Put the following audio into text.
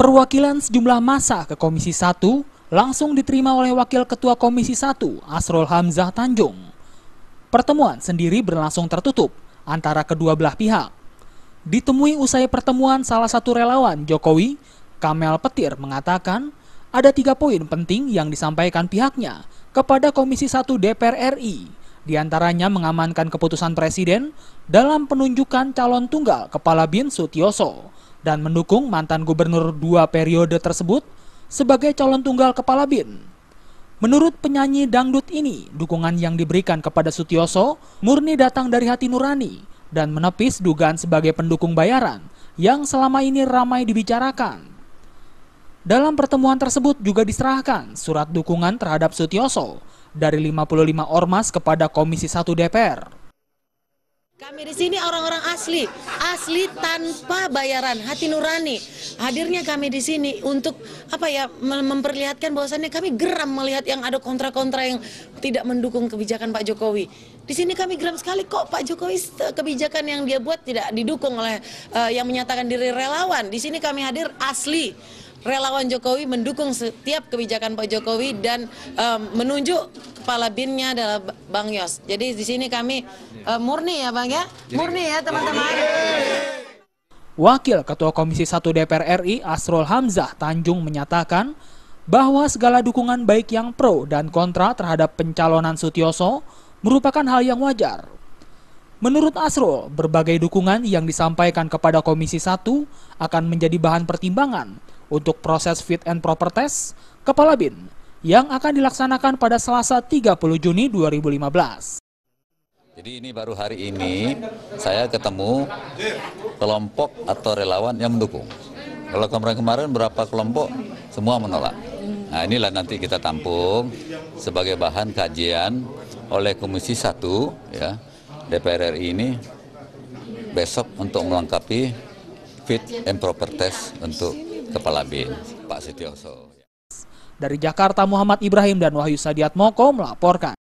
Perwakilan sejumlah masa ke Komisi 1 langsung diterima oleh Wakil Ketua Komisi 1 Asrul Hamzah Tanjung. Pertemuan sendiri berlangsung tertutup antara kedua belah pihak. Ditemui usai pertemuan salah satu relawan Jokowi, Kamel Petir mengatakan ada tiga poin penting yang disampaikan pihaknya kepada Komisi 1 DPR RI diantaranya mengamankan keputusan presiden dalam penunjukan calon tunggal kepala BIN Sutioso dan mendukung mantan gubernur dua periode tersebut sebagai calon tunggal kepala BIN. Menurut penyanyi dangdut ini, dukungan yang diberikan kepada Sutioso murni datang dari hati nurani dan menepis dugaan sebagai pendukung bayaran yang selama ini ramai dibicarakan. Dalam pertemuan tersebut juga diserahkan surat dukungan terhadap Sutioso dari 55 ormas kepada Komisi 1 DPR. Kami di sini orang-orang asli, asli tanpa bayaran, hati nurani. Hadirnya kami di sini untuk apa ya memperlihatkan bahwasannya kami geram melihat yang ada kontra-kontra yang tidak mendukung kebijakan Pak Jokowi. Di sini kami geram sekali kok Pak Jokowi kebijakan yang dia buat tidak didukung oleh uh, yang menyatakan diri relawan. Di sini kami hadir asli relawan Jokowi mendukung setiap kebijakan Pak Jokowi dan um, menunjuk kepala binnya adalah Bang Yos. Jadi di sini kami um, murni ya Bang ya, murni ya teman-teman. Wakil Ketua Komisi 1 DPR RI Asrul Hamzah Tanjung menyatakan bahwa segala dukungan baik yang pro dan kontra terhadap pencalonan Sutioso merupakan hal yang wajar. Menurut Asrul, berbagai dukungan yang disampaikan kepada Komisi 1 akan menjadi bahan pertimbangan untuk proses fit and proper test Kepala BIN yang akan dilaksanakan pada Selasa 30 Juni 2015. Jadi ini baru hari ini saya ketemu kelompok atau relawan yang mendukung. Kalau kemarin-kemarin berapa kelompok semua menolak. Nah inilah nanti kita tampung sebagai bahan kajian oleh Komisi 1 ya, DPR RI ini besok untuk melengkapi fit and proper test untuk Kepala BIN, Pak Setioso. Dari Jakarta, Muhammad Ibrahim dan Wahyu Sadiat Moko melaporkan.